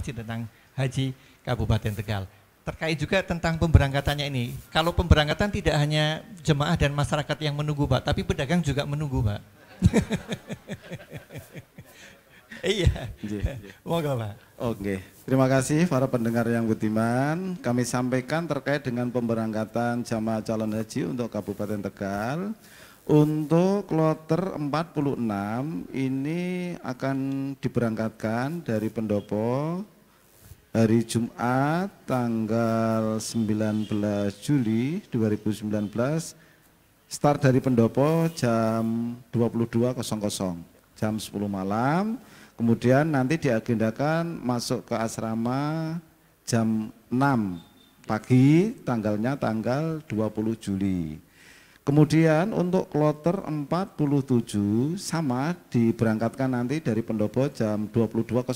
informasi tentang haji Kabupaten Tegal. Terkait juga tentang pemberangkatannya ini. Kalau pemberangkatan tidak hanya jemaah dan masyarakat yang menunggu, Pak, tapi pedagang juga menunggu, Pak. iya. moga Pak. Oke. Terima kasih para pendengar yang budiman. Kami sampaikan terkait dengan pemberangkatan jamaah calon haji untuk Kabupaten Tegal. Untuk kloter 46 ini akan diberangkatkan dari Pendopo hari Jumat tanggal 19 Juli 2019 start dari Pendopo jam 22.00 jam 10 malam kemudian nanti diagendakan masuk ke asrama jam 6 pagi tanggalnya tanggal 20 Juli Kemudian untuk kloter 47 sama diberangkatkan nanti dari pendopo jam 22.00.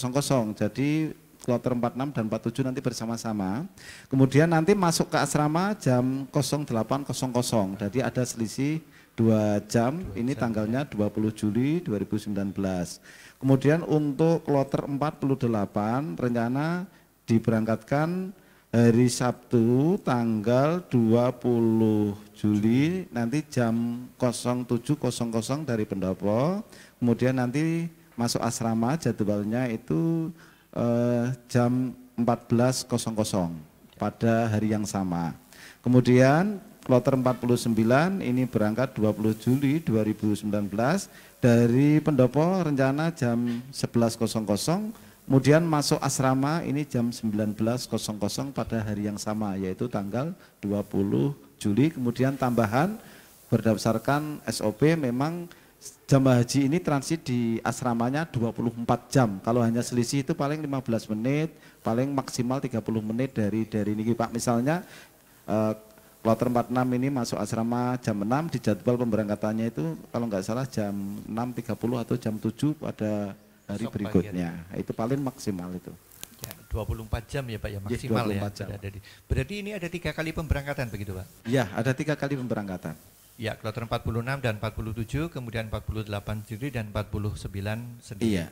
Jadi kloter 46 dan 47 nanti bersama-sama. Kemudian nanti masuk ke asrama jam 08.00. Jadi ada selisih dua jam, ini tanggalnya 20 Juli 2019. Kemudian untuk kloter 48 rencana diberangkatkan hari Sabtu tanggal 20 Juli nanti jam 07.00 dari pendopo kemudian nanti masuk asrama jadwalnya itu eh, jam 14.00 pada hari yang sama kemudian kloter 49 ini berangkat 20 Juli 2019 dari pendopo rencana jam 11.00 Kemudian masuk asrama ini jam 19.00 pada hari yang sama yaitu tanggal 20 Juli. Kemudian tambahan berdasarkan SOP memang jamaah haji ini transit di asramanya 24 jam. Kalau hanya selisih itu paling 15 menit, paling maksimal 30 menit dari dari ini Pak. Misalnya eh, kloter 46 ini masuk asrama jam 6 dijadwal pemberangkatannya itu kalau nggak salah jam 6.30 atau jam 7 pada hari Sok berikutnya. Hari. Itu paling maksimal itu. Ya, 24 jam ya Pak ya, ya maksimal ya. Jam. Ada di. Berarti ini ada tiga kali pemberangkatan begitu Pak? Ya, ada tiga kali pemberangkatan. Ya, kloter 46 dan 47, kemudian 48 sendiri dan 49 sendiri. Iya.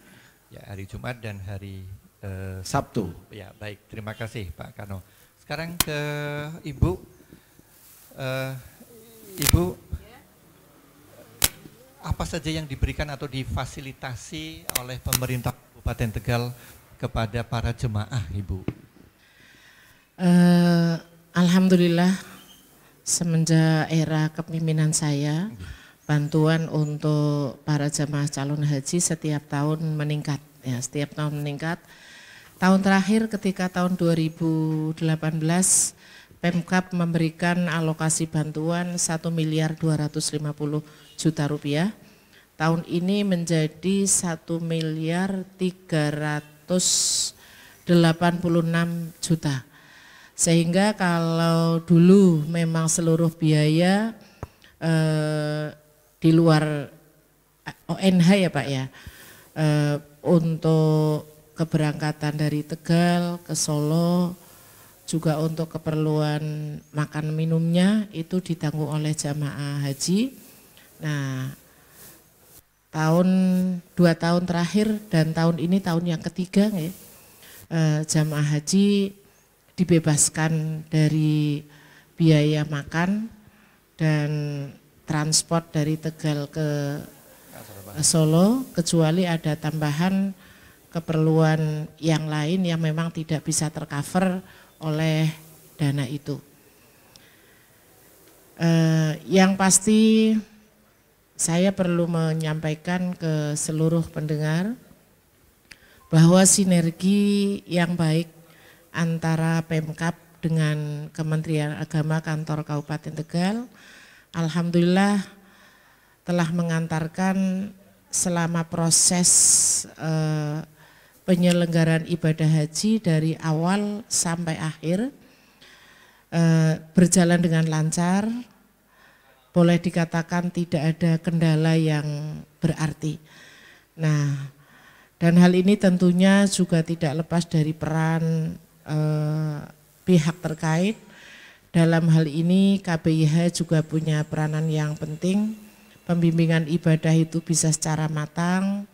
Ya, hari Jumat dan hari eh, Sabtu. Ya, baik. Terima kasih Pak Kano. Sekarang ke Ibu. Eh, Ibu apa saja yang diberikan atau difasilitasi oleh pemerintah Kabupaten Tegal kepada para jemaah, Ibu? Uh, Alhamdulillah, semenjak era kepemimpinan saya, bantuan untuk para jemaah calon haji setiap tahun meningkat. Ya, setiap tahun meningkat. Tahun terakhir ketika tahun 2018 Pemkap memberikan alokasi bantuan 1 miliar 250 juta rupiah. Tahun ini menjadi 1 miliar 386 juta. Sehingga kalau dulu memang seluruh biaya eh, di luar ONH eh, ya Pak ya, eh, untuk keberangkatan dari Tegal ke Solo juga untuk keperluan makan minumnya itu ditanggung oleh jamaah haji. Nah, tahun dua tahun terakhir dan tahun ini tahun yang ketiga ya, jamaah haji dibebaskan dari biaya makan dan transport dari Tegal ke Solo kecuali ada tambahan keperluan yang lain yang memang tidak bisa tercover oleh dana itu. Eh, yang pasti saya perlu menyampaikan ke seluruh pendengar bahwa sinergi yang baik antara Pemkap dengan Kementerian Agama Kantor Kabupaten Tegal, Alhamdulillah telah mengantarkan selama proses eh, penyelenggaraan ibadah haji dari awal sampai akhir eh, berjalan dengan lancar, boleh dikatakan tidak ada kendala yang berarti. Nah, dan hal ini tentunya juga tidak lepas dari peran eh, pihak terkait. Dalam hal ini KBIH juga punya peranan yang penting. Pembimbingan ibadah itu bisa secara matang,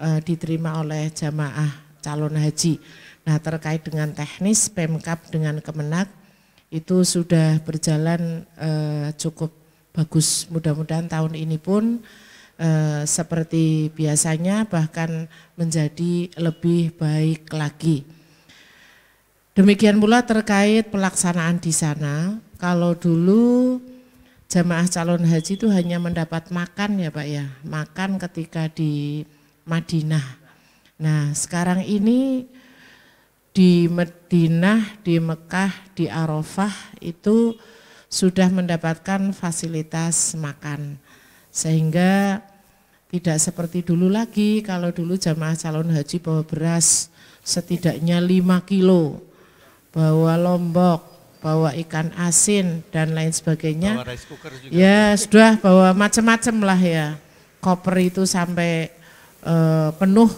uh, diterima oleh jamaah calon haji. Nah terkait dengan teknis Pemkap dengan Kemenak itu sudah berjalan uh, cukup bagus. Mudah-mudahan tahun ini pun uh, seperti biasanya bahkan menjadi lebih baik lagi. Demikian pula terkait pelaksanaan di sana, kalau dulu jamaah calon haji itu hanya mendapat makan ya Pak ya, makan ketika di Madinah. Nah, sekarang ini di Madinah, di Mekah, di Arafah itu sudah mendapatkan fasilitas makan. Sehingga tidak seperti dulu lagi, kalau dulu jamaah calon haji bawa beras setidaknya 5 kilo, bawa lombok, bawa ikan asin dan lain sebagainya. Bawa rice cooker juga. Ya sudah bawa macam-macam lah ya. Koper itu sampai uh, penuh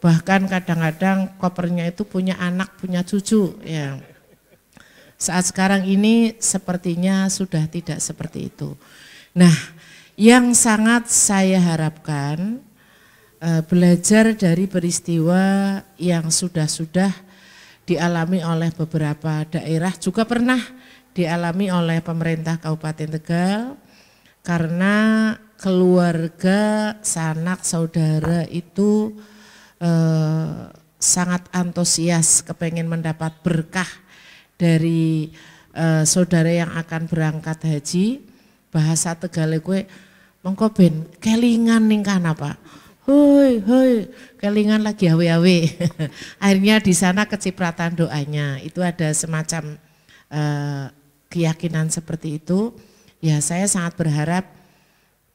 bahkan kadang-kadang kopernya itu punya anak punya cucu ya saat sekarang ini sepertinya sudah tidak seperti itu nah yang sangat saya harapkan uh, belajar dari peristiwa yang sudah-sudah dialami oleh beberapa daerah juga pernah dialami oleh pemerintah Kabupaten Tegal karena keluarga, sanak, saudara itu eh, sangat antusias kepengen mendapat berkah dari eh, saudara yang akan berangkat haji. Bahasa tegale kue mongko ben kelingan nih kan Pak. Hoi, hoi, kelingan lagi awi-awi. Akhirnya di sana kecipratan doanya. Itu ada semacam eh, keyakinan seperti itu. Ya, saya sangat berharap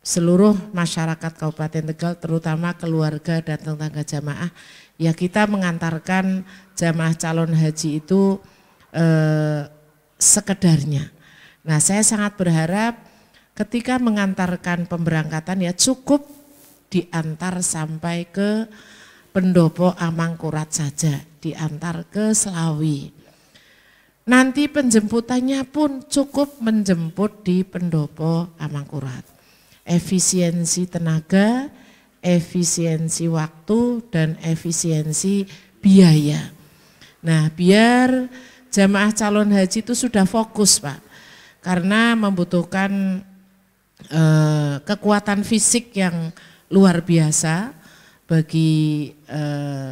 seluruh masyarakat Kabupaten Tegal terutama keluarga dan tetangga jamaah ya kita mengantarkan jamaah calon haji itu eh, sekedarnya. Nah saya sangat berharap ketika mengantarkan pemberangkatan ya cukup diantar sampai ke pendopo Amangkurat saja, diantar ke Selawi. Nanti penjemputannya pun cukup menjemput di pendopo Amangkurat efisiensi tenaga, efisiensi waktu, dan efisiensi biaya. Nah, biar jamaah calon haji itu sudah fokus, Pak, karena membutuhkan eh, kekuatan fisik yang luar biasa bagi eh,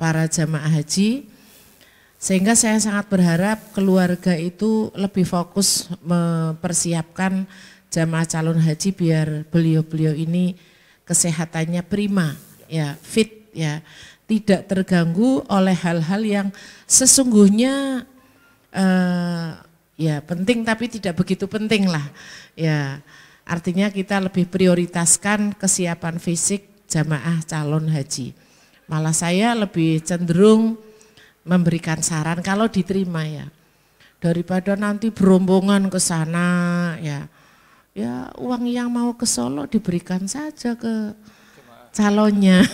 para jamaah haji. Sehingga saya sangat berharap keluarga itu lebih fokus mempersiapkan jamaah calon haji biar beliau-beliau ini kesehatannya prima ya fit ya tidak terganggu oleh hal-hal yang sesungguhnya uh, ya penting tapi tidak begitu penting lah ya artinya kita lebih prioritaskan kesiapan fisik jamaah calon haji malah saya lebih cenderung memberikan saran kalau diterima ya daripada nanti berombongan ke sana ya ya uang yang mau ke Solo diberikan saja ke calonnya.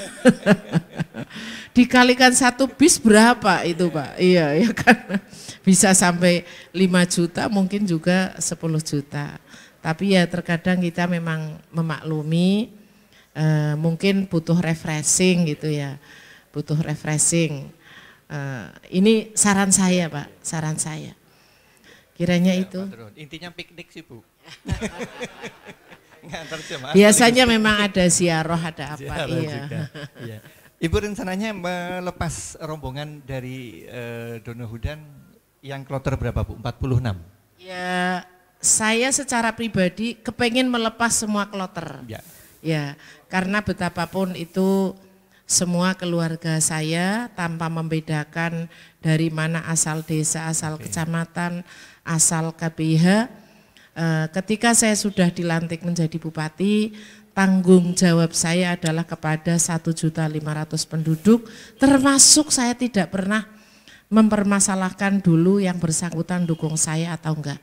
Dikalikan satu bis berapa itu Pak? Iya, ya kan. Bisa sampai 5 juta, mungkin juga 10 juta. Tapi ya terkadang kita memang memaklumi eh, mungkin butuh refreshing gitu ya. Butuh refreshing. Eh, ini saran saya Pak, saran saya. Kiranya ya, itu. Intinya piknik sih Bu. Biasanya memang ada siaroh ada apa. Ziarah iya. Juga. iya. Ibu rencananya melepas rombongan dari uh, Donohudan yang kloter berapa Bu? 46? Ya, saya secara pribadi kepengen melepas semua kloter. Ya. ya, karena betapapun itu semua keluarga saya tanpa membedakan dari mana asal desa, asal okay. kecamatan, asal KBH, Eh, ketika saya sudah dilantik menjadi bupati, tanggung jawab saya adalah kepada 1.500 penduduk, termasuk saya tidak pernah mempermasalahkan dulu yang bersangkutan dukung saya atau enggak.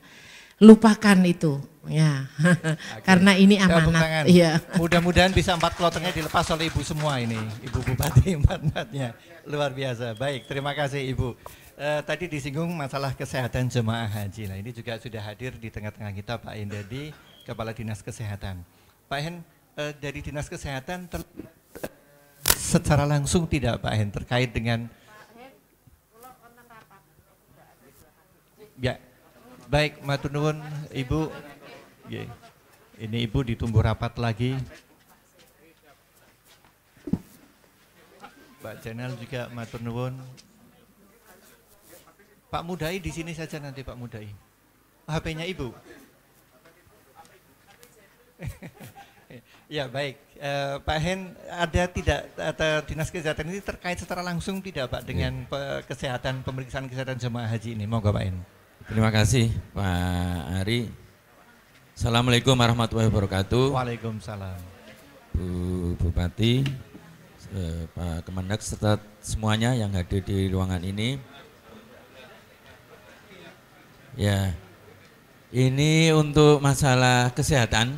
Lupakan itu, ya. Karena ini amanat. Iya. Mudah-mudahan bisa empat kloternya dilepas oleh ibu semua ini, ibu bupati empat empatnya. Luar biasa. Baik, terima kasih ibu. Eh, tadi disinggung masalah kesehatan jemaah haji. Nah ini juga sudah hadir di tengah-tengah kita Pak Hendadi, Kepala Dinas Kesehatan. Pak Hen, eh, dari Dinas Kesehatan ter secara langsung tidak Pak Hen terkait dengan Ya, baik Matunun Ibu. Ya, ini Ibu ditunggu rapat lagi. Pak Channel juga Matunun. Pak Mudai di sini saja nanti Pak Mudai. HP-nya Ibu. ya baik, eh, Pak Hen ada tidak atau dinas kesehatan ini terkait secara langsung tidak Pak dengan ya. kesehatan pemeriksaan kesehatan jemaah haji ini? moga Pak Hen. Terima kasih Pak Ari. Assalamualaikum warahmatullahi wabarakatuh. Waalaikumsalam. Bu Bupati, eh, Pak Kemendak serta semuanya yang hadir di ruangan ini. Ya. Ini untuk masalah kesehatan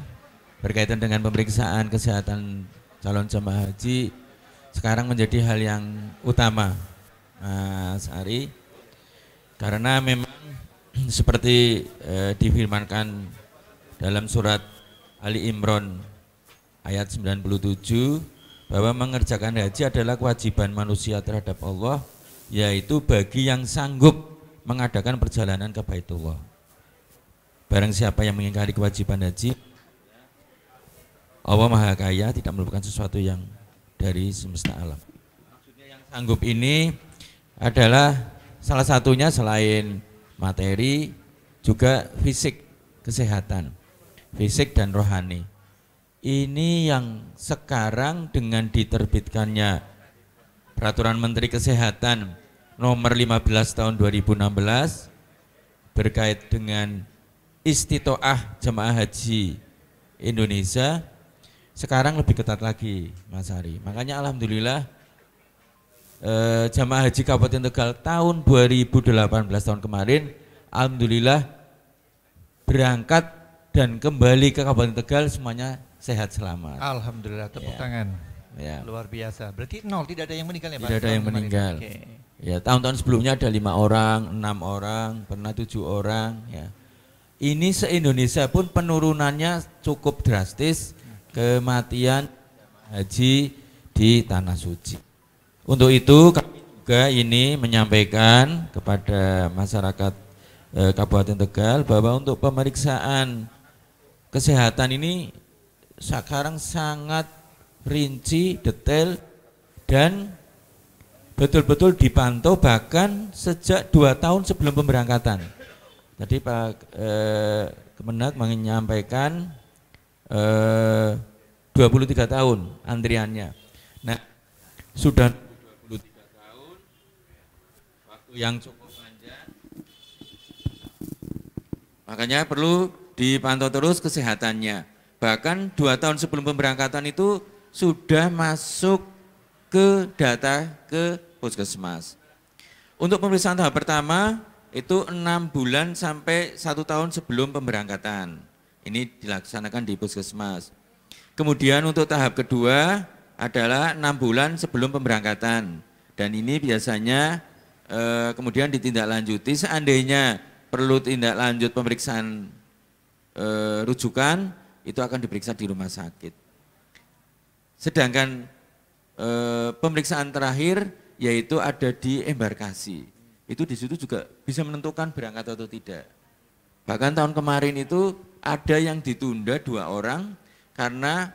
berkaitan dengan pemeriksaan kesehatan calon jemaah haji sekarang menjadi hal yang utama Mas Ari karena memang seperti eh, difirmankan dalam surat Ali Imron ayat 97 bahwa mengerjakan haji adalah kewajiban manusia terhadap Allah yaitu bagi yang sanggup mengadakan perjalanan ke Baitullah. Barang siapa yang mengingkari kewajiban haji, Allah Maha Kaya tidak melupakan sesuatu yang dari semesta alam. Maksudnya yang sanggup ini adalah salah satunya selain materi juga fisik, kesehatan, fisik dan rohani. Ini yang sekarang dengan diterbitkannya peraturan Menteri Kesehatan nomor 15 tahun 2016 berkait dengan istitoah jemaah haji Indonesia sekarang lebih ketat lagi Mas Hari. Makanya alhamdulillah eh, jemaah haji Kabupaten Tegal tahun 2018 tahun kemarin alhamdulillah berangkat dan kembali ke Kabupaten Tegal semuanya sehat selamat. Alhamdulillah tepuk ya. tangan. Ya. Luar biasa. Berarti nol tidak ada yang meninggal ya Pak? Tidak ada yang meninggal. Ya, tahun-tahun sebelumnya ada lima orang, enam orang, pernah tujuh orang. Ya. Ini se-Indonesia pun penurunannya cukup drastis kematian haji di tanah suci. Untuk itu kami juga ini menyampaikan kepada masyarakat eh, Kabupaten Tegal bahwa untuk pemeriksaan kesehatan ini sekarang sangat rinci, detail dan betul-betul dipantau bahkan sejak dua tahun sebelum pemberangkatan. Tadi Pak eh, Kemenak menyampaikan eh, 23 tahun antriannya. Nah, sudah 23 tahun waktu yang cukup panjang. Makanya perlu dipantau terus kesehatannya. Bahkan dua tahun sebelum pemberangkatan itu sudah masuk ke data ke puskesmas. Untuk pemeriksaan tahap pertama itu enam bulan sampai satu tahun sebelum pemberangkatan. Ini dilaksanakan di puskesmas. Kemudian untuk tahap kedua adalah enam bulan sebelum pemberangkatan. Dan ini biasanya eh, kemudian ditindaklanjuti seandainya perlu tindak lanjut pemeriksaan eh, rujukan itu akan diperiksa di rumah sakit. Sedangkan eh, pemeriksaan terakhir yaitu ada di embarkasi. Itu di situ juga bisa menentukan berangkat atau tidak. Bahkan tahun kemarin itu ada yang ditunda dua orang karena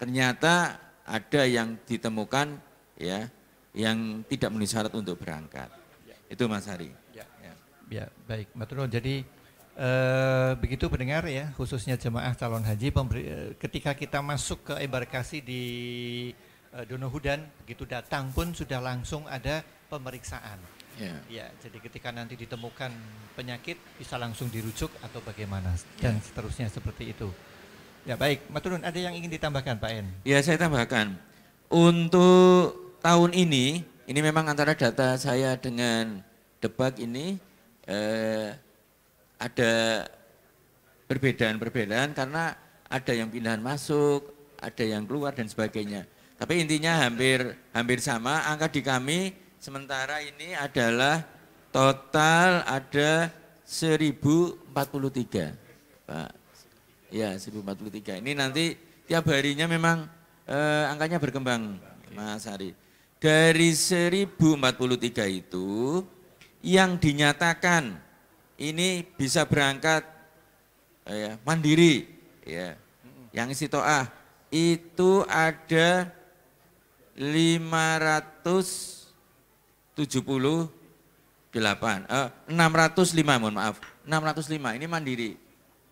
ternyata ada yang ditemukan ya yang tidak memenuhi syarat untuk berangkat. Ya. Itu Mas Hari. Ya, ya. ya baik, Jadi eh, begitu pendengar ya, khususnya jemaah calon haji, pemberi, eh, ketika kita masuk ke embarkasi di uh, eh, Dono Hudan begitu datang pun sudah langsung ada pemeriksaan. Yeah. Ya, jadi ketika nanti ditemukan penyakit bisa langsung dirujuk atau bagaimana dan ya. seterusnya seperti itu. Ya baik, Maturun ada yang ingin ditambahkan Pak En? Ya saya tambahkan, untuk tahun ini, ini memang antara data saya dengan debak ini eh, ada perbedaan-perbedaan karena ada yang pindahan masuk, ada yang keluar dan sebagainya. Tapi intinya hampir hampir sama angka di kami sementara ini adalah total ada 1043. Pak. Ya, 1043. Ini nanti tiap harinya memang eh, angkanya berkembang, Mas Ari. Dari 1043 itu yang dinyatakan ini bisa berangkat eh, mandiri ya. Yang istitoah itu ada 578 eh, 605 mohon maaf 605 ini mandiri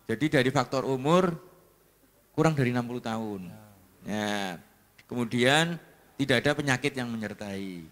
jadi dari faktor umur kurang dari 60 tahun ya. kemudian tidak ada penyakit yang menyertai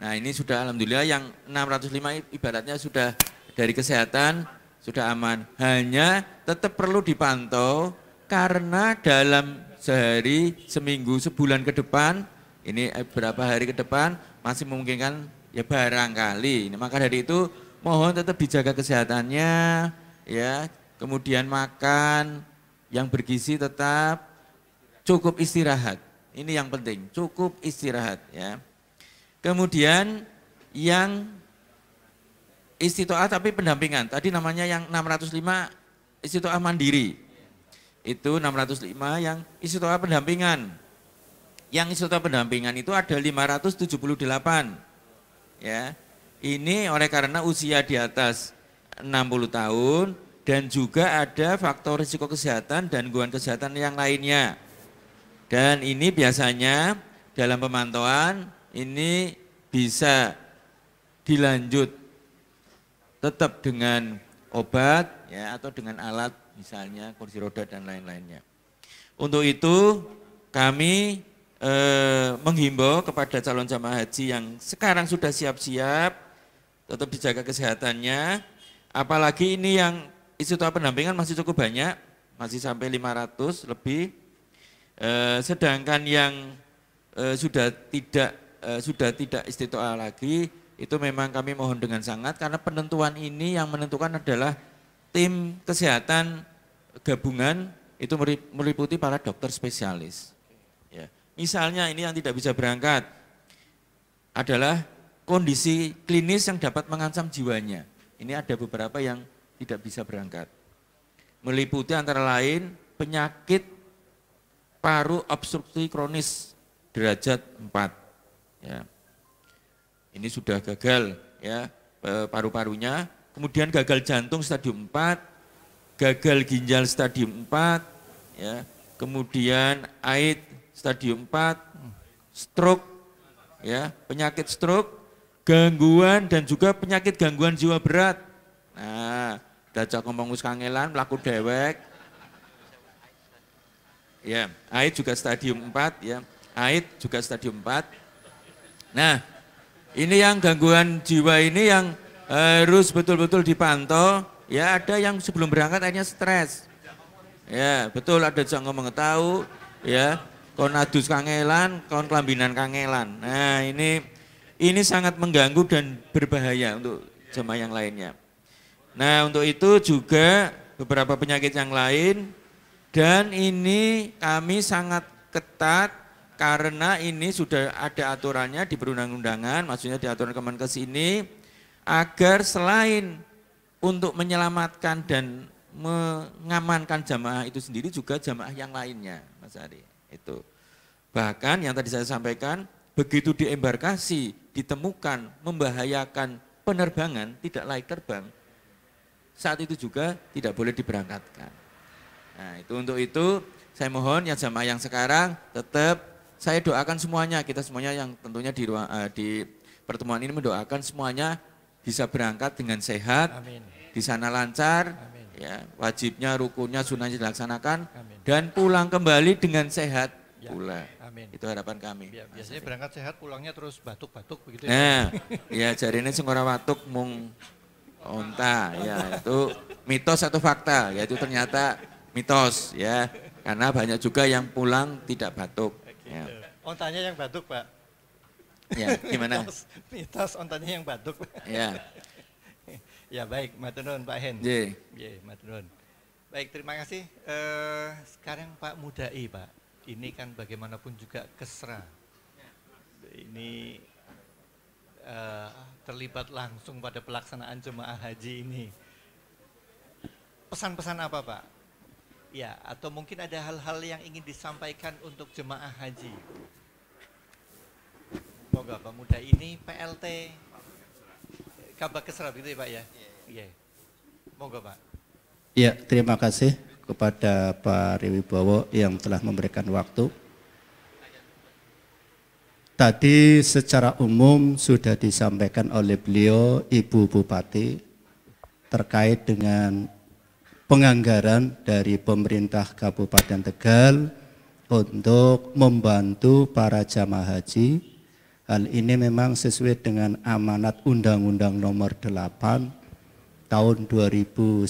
nah ini sudah alhamdulillah yang 605 ibaratnya sudah dari kesehatan sudah aman hanya tetap perlu dipantau karena dalam sehari seminggu sebulan ke depan ini beberapa eh, hari ke depan masih memungkinkan ya barangkali. Ini Maka dari itu mohon tetap dijaga kesehatannya ya. Kemudian makan yang bergizi tetap cukup istirahat. Ini yang penting, cukup istirahat ya. Kemudian yang istitoah tapi pendampingan. Tadi namanya yang 605 istitoah mandiri. Itu 605 yang istitoah pendampingan yang instruktur pendampingan itu ada 578 ya ini oleh karena usia di atas 60 tahun dan juga ada faktor risiko kesehatan dan gangguan kesehatan yang lainnya dan ini biasanya dalam pemantauan ini bisa dilanjut tetap dengan obat ya atau dengan alat misalnya kursi roda dan lain-lainnya. Untuk itu kami Eh, menghimbau kepada calon jamaah haji yang sekarang sudah siap-siap tetap dijaga kesehatannya apalagi ini yang isu pendampingan masih cukup banyak masih sampai 500 lebih eh, sedangkan yang eh, sudah tidak eh, sudah tidak istitoah lagi itu memang kami mohon dengan sangat karena penentuan ini yang menentukan adalah tim kesehatan gabungan itu meliputi para dokter spesialis. Misalnya ini yang tidak bisa berangkat adalah kondisi klinis yang dapat mengancam jiwanya. Ini ada beberapa yang tidak bisa berangkat. Meliputi antara lain penyakit paru obstruksi kronis derajat 4. Ya. Ini sudah gagal ya e, paru-parunya, kemudian gagal jantung stadium 4, gagal ginjal stadium 4, ya, kemudian AID stadium 4, stroke, ya penyakit stroke, gangguan dan juga penyakit gangguan jiwa berat. Nah, dajak ngomong kangelan, pelaku dewek. Ya, AID juga stadium 4 ya. AID juga stadium 4. Nah, ini yang gangguan jiwa ini yang harus betul-betul dipantau. Ya, ada yang sebelum berangkat akhirnya stres. Ya, betul ada jangka mengetahui ya. Kon adus kangelan, kon kelambinan kangelan. Nah, ini ini sangat mengganggu dan berbahaya untuk jemaah yang lainnya. Nah, untuk itu juga beberapa penyakit yang lain dan ini kami sangat ketat karena ini sudah ada aturannya di perundang-undangan, maksudnya di aturan Kemenkes ini, agar selain untuk menyelamatkan dan mengamankan jamaah itu sendiri juga jamaah yang lainnya, Mas Ari. Itu. Bahkan yang tadi saya sampaikan, begitu diembarkasi, ditemukan membahayakan penerbangan, tidak layak terbang, saat itu juga tidak boleh diberangkatkan. Nah, itu untuk itu saya mohon ya jamaah yang sekarang tetap saya doakan semuanya, kita semuanya yang tentunya di ruang, eh, di pertemuan ini mendoakan semuanya bisa berangkat dengan sehat, Amin. di sana lancar, Amin ya wajibnya rukunnya sunnahnya dilaksanakan Amin. dan pulang kembali dengan sehat ya. pula Amin. itu harapan kami ya, biasanya Mas berangkat sehat pulangnya terus batuk-batuk begitu ya? nah, ya ya jari ini sengora batuk mung onta ya itu mitos atau fakta ya itu ternyata mitos ya karena banyak juga yang pulang tidak batuk gitu. ya. ontanya yang batuk pak ya gimana mitos, mitos ontanya yang batuk ya Ya baik, matunun Pak Hen. Ye. Ye, matunun. Baik, terima kasih. Uh, sekarang Pak Mudai Pak, ini kan bagaimanapun juga kesra. Ini uh, terlibat langsung pada pelaksanaan jemaah haji ini. Pesan-pesan apa Pak? Ya, atau mungkin ada hal-hal yang ingin disampaikan untuk jemaah haji. Semoga Pak Muda ini PLT kabar keserap gitu ya Pak ya? Iya. Yeah. Iya. Monggo Pak. Ya, terima kasih kepada Pak Bowo yang telah memberikan waktu. Tadi secara umum sudah disampaikan oleh beliau Ibu Bupati terkait dengan penganggaran dari pemerintah Kabupaten Tegal untuk membantu para jamaah haji Hal ini memang sesuai dengan amanat Undang-Undang Nomor 8 tahun 2019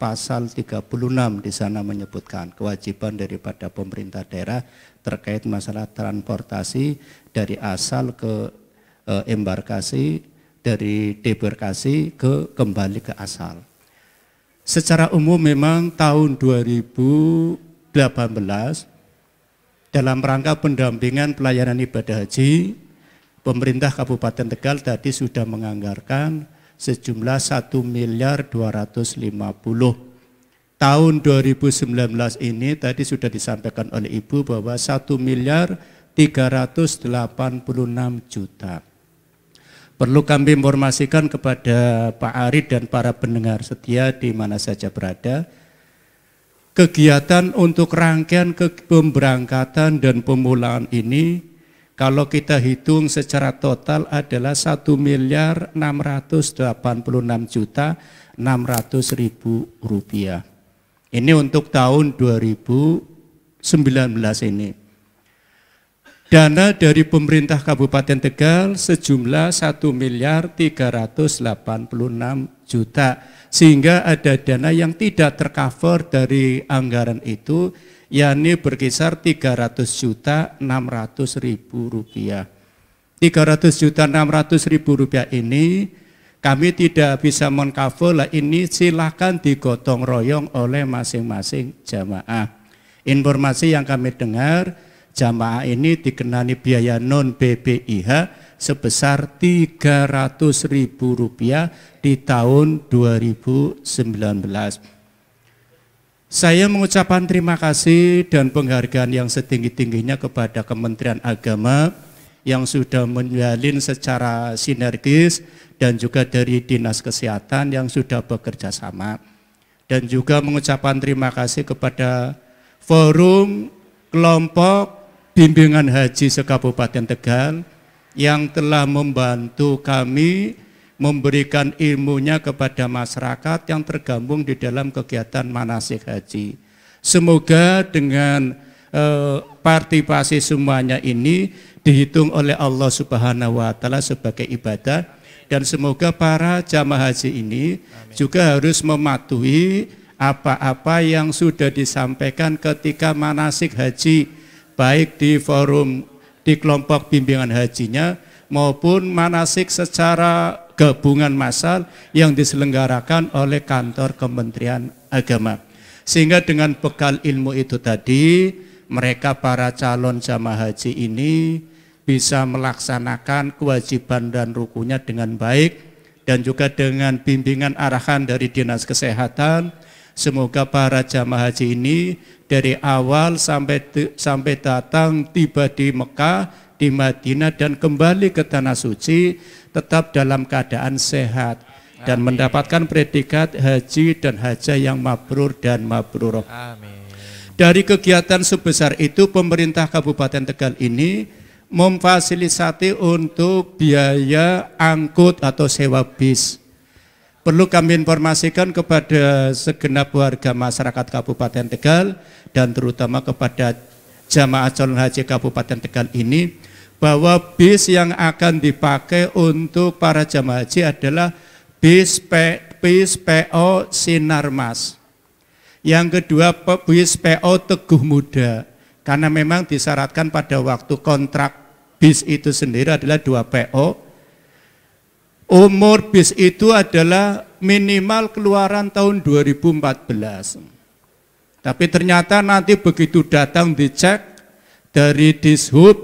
pasal 36 di sana menyebutkan kewajiban daripada pemerintah daerah terkait masalah transportasi dari asal ke e, embarkasi, dari debarkasi ke kembali ke asal. Secara umum memang tahun 2018 dalam rangka pendampingan pelayanan ibadah haji, pemerintah Kabupaten Tegal tadi sudah menganggarkan sejumlah 1 miliar 250. Tahun 2019 ini tadi sudah disampaikan oleh Ibu bahwa 1 miliar 386 juta. Perlu kami informasikan kepada Pak Ari dan para pendengar setia di mana saja berada, kegiatan untuk rangkaian ke pemberangkatan dan pemulangan ini kalau kita hitung secara total adalah 1 miliar 686 juta 600 ribu rupiah. Ini untuk tahun 2019 ini. Dana dari pemerintah Kabupaten Tegal sejumlah 1 miliar 386 juta sehingga ada dana yang tidak tercover dari anggaran itu yakni berkisar 300 juta 600 ribu rupiah 300 juta 600 ribu rupiah ini kami tidak bisa mengcover lah ini silahkan digotong royong oleh masing-masing jamaah informasi yang kami dengar jamaah ini dikenani biaya non BPIH sebesar Rp300.000 di tahun 2019. Saya mengucapkan terima kasih dan penghargaan yang setinggi-tingginya kepada Kementerian Agama yang sudah menjalin secara sinergis dan juga dari Dinas Kesehatan yang sudah bekerja sama. Dan juga mengucapkan terima kasih kepada Forum Kelompok Bimbingan Haji Sekabupaten Tegal yang telah membantu kami memberikan ilmunya kepada masyarakat yang tergabung di dalam kegiatan manasik haji. Semoga dengan eh, partisipasi semuanya ini dihitung oleh Allah Subhanahu wa taala sebagai ibadah dan semoga para jamaah haji ini Amin. juga harus mematuhi apa-apa yang sudah disampaikan ketika manasik haji baik di forum di kelompok bimbingan hajinya maupun manasik secara gabungan massal yang diselenggarakan oleh kantor Kementerian Agama. Sehingga dengan bekal ilmu itu tadi, mereka para calon jamaah haji ini bisa melaksanakan kewajiban dan rukunya dengan baik dan juga dengan bimbingan arahan dari Dinas Kesehatan Semoga para jamaah haji ini dari awal sampai sampai datang tiba di Mekah, di Madinah dan kembali ke tanah suci tetap dalam keadaan sehat dan Amin. mendapatkan predikat haji dan haja yang mabrur dan mabrur. Amin. Dari kegiatan sebesar itu pemerintah Kabupaten Tegal ini memfasilitasi untuk biaya angkut atau sewa bis Perlu kami informasikan kepada segenap warga masyarakat Kabupaten Tegal dan terutama kepada jamaah calon haji Kabupaten Tegal ini bahwa bis yang akan dipakai untuk para jamaah haji adalah bis, P, bis PO Sinarmas. Yang kedua bis PO Teguh Muda. Karena memang disyaratkan pada waktu kontrak bis itu sendiri adalah dua PO Umur bis itu adalah minimal keluaran tahun 2014. Tapi ternyata nanti begitu datang dicek dari Dishub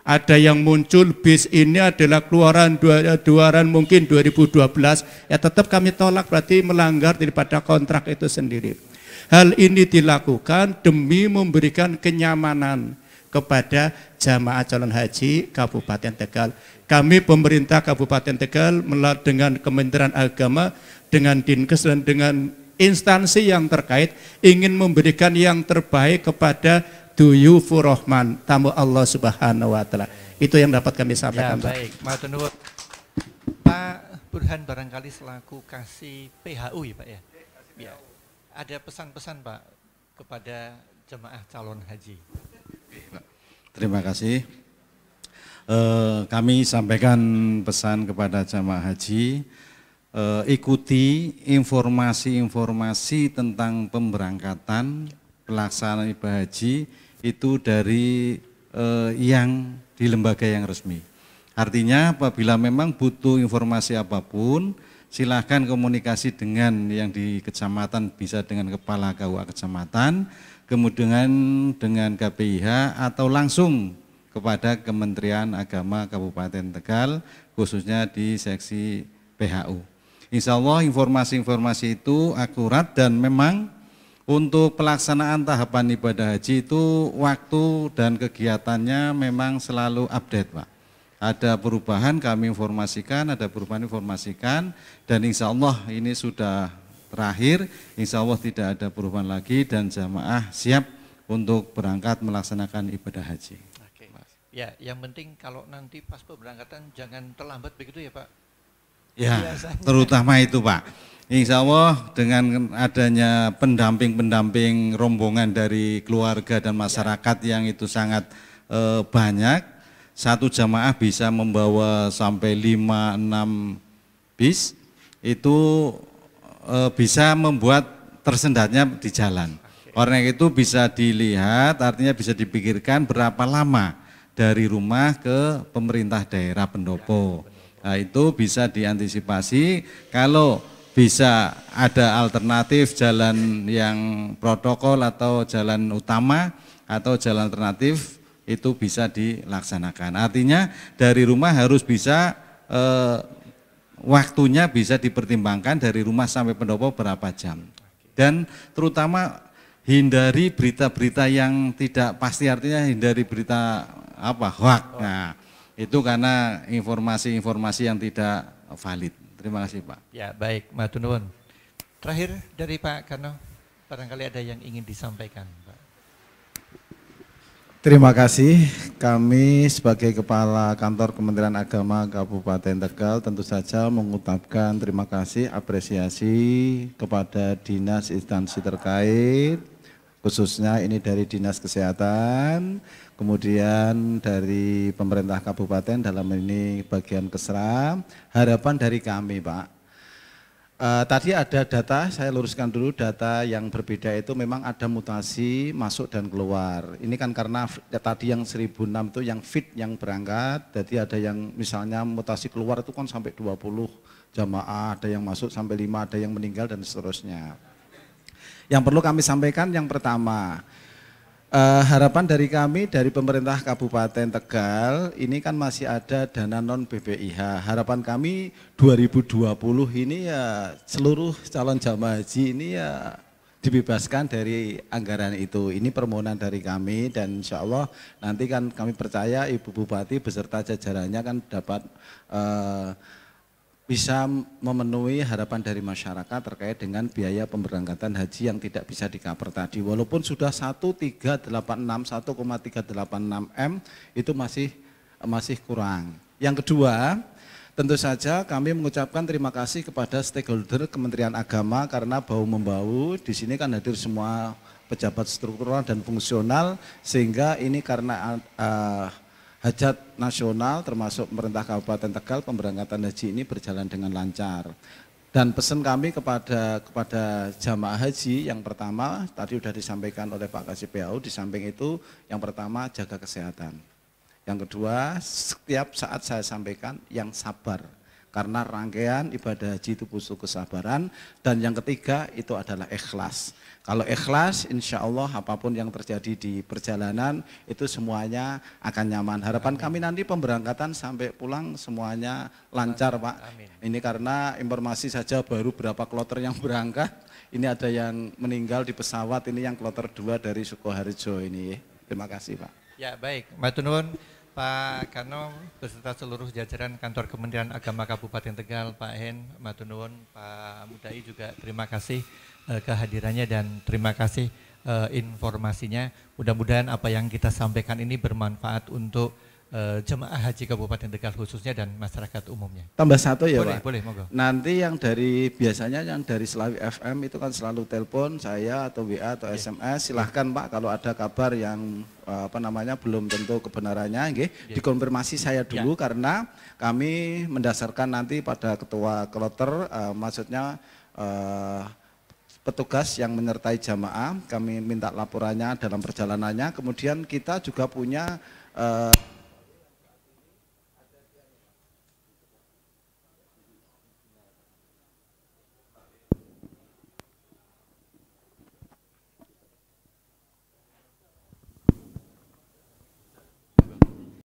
ada yang muncul bis ini adalah keluaran dua, duaran mungkin 2012 ya tetap kami tolak berarti melanggar daripada kontrak itu sendiri. Hal ini dilakukan demi memberikan kenyamanan kepada jamaah calon haji Kabupaten Tegal. Kami pemerintah Kabupaten Tegal dengan Kementerian Agama, dengan Dinkes dan dengan instansi yang terkait ingin memberikan yang terbaik kepada Duyufu Rohman, tamu Allah Subhanahu wa taala. Itu yang dapat kami sampaikan. Ya, baik. Pak. Pak Burhan barangkali selaku kasih PHU ya, Pak ya. ya. Ada pesan-pesan Pak kepada jemaah calon haji. Terima kasih. Eh, kami sampaikan pesan kepada jamaah haji, eh, ikuti informasi-informasi tentang pemberangkatan pelaksanaan ibadah haji itu dari eh, yang di lembaga yang resmi. Artinya apabila memang butuh informasi apapun, silahkan komunikasi dengan yang di kecamatan, bisa dengan kepala KUA kecamatan, kemudian dengan KPIH atau langsung kepada Kementerian Agama Kabupaten Tegal khususnya di seksi PHU. Insya Allah informasi-informasi itu akurat dan memang untuk pelaksanaan tahapan ibadah haji itu waktu dan kegiatannya memang selalu update Pak. Ada perubahan kami informasikan, ada perubahan informasikan dan insya Allah ini sudah terakhir insya Allah tidak ada perubahan lagi dan jamaah siap untuk berangkat melaksanakan ibadah haji. Oke. Ya, yang penting kalau nanti pas pemberangkatan jangan terlambat begitu ya Pak. Ya, Biasanya. terutama itu Pak. Insya Allah dengan adanya pendamping-pendamping rombongan dari keluarga dan ya. masyarakat ya. yang itu sangat e, banyak, satu jamaah bisa membawa sampai 5-6 bis, itu e, bisa membuat tersendatnya di jalan. Karena itu bisa dilihat, artinya bisa dipikirkan berapa lama dari rumah ke pemerintah daerah pendopo. Ya, nah, itu bisa diantisipasi kalau bisa ada alternatif jalan yang protokol atau jalan utama atau jalan alternatif itu bisa dilaksanakan. Artinya dari rumah harus bisa eh, waktunya bisa dipertimbangkan dari rumah sampai pendopo berapa jam. Dan terutama hindari berita-berita yang tidak pasti artinya hindari berita apa hoax Nah, itu karena informasi-informasi yang tidak valid. Terima kasih, Pak. Ya, baik, Matunun. Terakhir dari Pak Karno, barangkali ada yang ingin disampaikan. Terima kasih. Kami sebagai Kepala Kantor Kementerian Agama Kabupaten Tegal tentu saja mengutapkan terima kasih apresiasi kepada dinas instansi terkait, khususnya ini dari Dinas Kesehatan, kemudian dari pemerintah kabupaten dalam ini bagian kesra. Harapan dari kami Pak, Uh, tadi ada data, saya luruskan dulu data yang berbeda itu memang ada mutasi masuk dan keluar. Ini kan karena ya, tadi yang 1006 itu yang fit yang berangkat, jadi ada yang misalnya mutasi keluar itu kan sampai 20 jamaah, ada yang masuk sampai 5, ada yang meninggal dan seterusnya. Yang perlu kami sampaikan yang pertama, Uh, harapan dari kami dari pemerintah Kabupaten Tegal ini kan masih ada dana non BPIH. Harapan kami 2020 ini ya seluruh calon jamaah haji ini ya dibebaskan dari anggaran itu. Ini permohonan dari kami dan insya Allah nanti kan kami percaya Ibu Bupati beserta jajarannya kan dapat uh, bisa memenuhi harapan dari masyarakat terkait dengan biaya pemberangkatan haji yang tidak bisa cover tadi. Walaupun sudah 1386 1,386 M itu masih masih kurang. Yang kedua, tentu saja kami mengucapkan terima kasih kepada stakeholder Kementerian Agama karena bau membau di sini kan hadir semua pejabat struktural dan fungsional sehingga ini karena uh, Hajat nasional termasuk pemerintah Kabupaten Tegal pemberangkatan haji ini berjalan dengan lancar. Dan pesan kami kepada kepada jamaah haji yang pertama tadi sudah disampaikan oleh Pak KCPAU di samping itu yang pertama jaga kesehatan. Yang kedua, setiap saat saya sampaikan yang sabar karena rangkaian ibadah haji itu butuh kesabaran dan yang ketiga itu adalah ikhlas. Kalau ikhlas, insya Allah apapun yang terjadi di perjalanan itu semuanya akan nyaman. Harapan Amin. kami nanti pemberangkatan sampai pulang semuanya lancar, Amin. Pak. Amin. Ini karena informasi saja baru berapa kloter yang berangkat. Ini ada yang meninggal di pesawat. Ini yang kloter dua dari Sukoharjo ini. Terima kasih, Pak. Ya baik, Mbak Tunun. Pak Kano beserta seluruh jajaran kantor Kementerian Agama Kabupaten Tegal, Pak Hen, Matunun, Pak Mudai juga terima kasih uh, kehadirannya dan terima kasih uh, informasinya. Mudah-mudahan apa yang kita sampaikan ini bermanfaat untuk Eh, jemaah haji Kabupaten Tegal khususnya dan masyarakat umumnya. Tambah satu ya boleh, Pak. Boleh, monggo. Nanti yang dari biasanya yang dari Selawi FM itu kan selalu telepon saya atau WA atau SMS. Iya. Yeah. Silahkan Pak kalau ada kabar yang eh, apa namanya belum tentu kebenarannya, nggih, yeah. dikonfirmasi saya iya. dulu yeah. karena kami mendasarkan nanti pada ketua kloter uh, maksudnya uh, petugas yang menyertai jamaah, kami minta laporannya dalam perjalanannya. Kemudian kita juga punya uh,